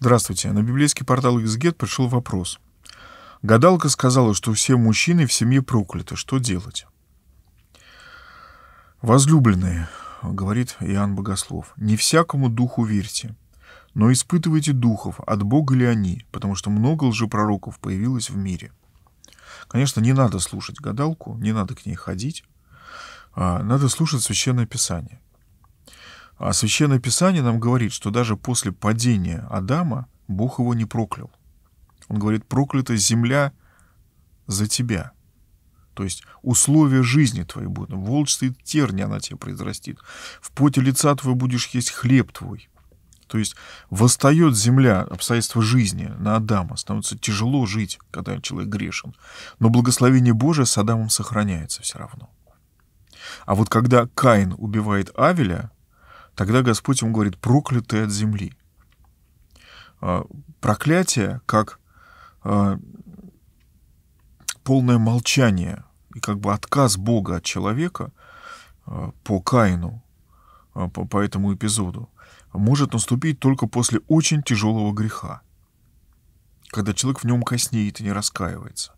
Здравствуйте. На библейский портал Xget пришел вопрос. Гадалка сказала, что все мужчины в семье прокляты. Что делать? Возлюбленные, говорит Иоанн Богослов, не всякому духу верьте, но испытывайте духов, от Бога ли они, потому что много лжепророков появилось в мире. Конечно, не надо слушать гадалку, не надо к ней ходить, а надо слушать Священное Писание. А Священное Писание нам говорит, что даже после падения Адама Бог его не проклял. Он говорит, проклята земля за тебя. То есть условия жизни твои будут. Волчцы и терни она тебе произрастит. В поте лица твоего будешь есть хлеб твой. То есть восстает земля, обстоятельства жизни на Адама. Становится тяжело жить, когда человек грешен. Но благословение Божие с Адамом сохраняется все равно. А вот когда Каин убивает Авеля, Тогда Господь ему говорит, проклятый от земли. А, проклятие, как а, полное молчание и как бы отказ Бога от человека а, по Каину, по, по этому эпизоду, может наступить только после очень тяжелого греха, когда человек в нем коснеет и не раскаивается,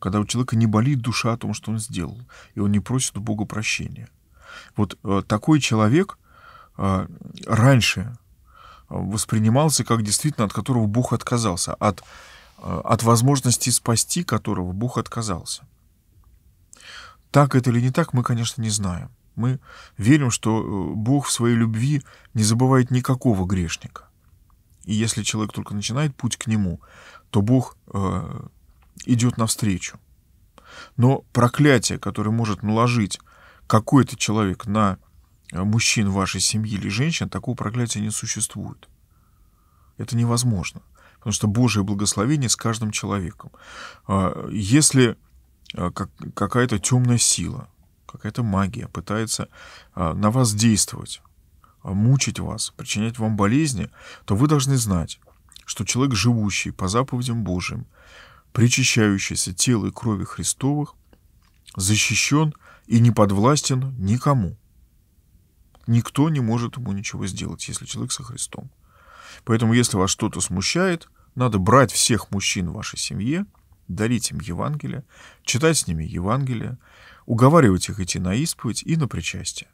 когда у человека не болит душа о том, что он сделал, и он не просит у Бога прощения. Вот э, такой человек — а, раньше воспринимался как действительно, от которого Бог отказался, от, а, от возможности спасти которого Бог отказался. Так это или не так, мы, конечно, не знаем. Мы верим, что э, Бог в своей любви не забывает никакого грешника. И если человек только начинает путь к нему, то Бог э, идет навстречу. Но проклятие, которое может наложить какой-то человек на Э, мужчин вашей семьи или женщин, такого проклятия не существует. Это невозможно. Потому что Божие благословение с каждым человеком. А, если э, какая-то темная сила, какая-то магия пытается а, на вас действовать, а, мучить вас, причинять вам болезни, то вы должны знать, что человек, живущий по заповедям Божьим, причащающийся тела и крови Христовых, защищен и не подвластен никому – Никто не может ему ничего сделать, если человек со Христом. Поэтому, если вас что-то смущает, надо брать всех мужчин в вашей семье, дарить им Евангелие, читать с ними Евангелие, уговаривать их идти на исповедь и на причастие,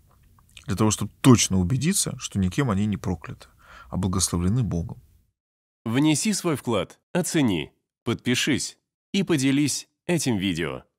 для того, чтобы точно убедиться, что никем они не прокляты, а благословлены Богом. Внеси свой вклад, оцени, подпишись и поделись этим видео.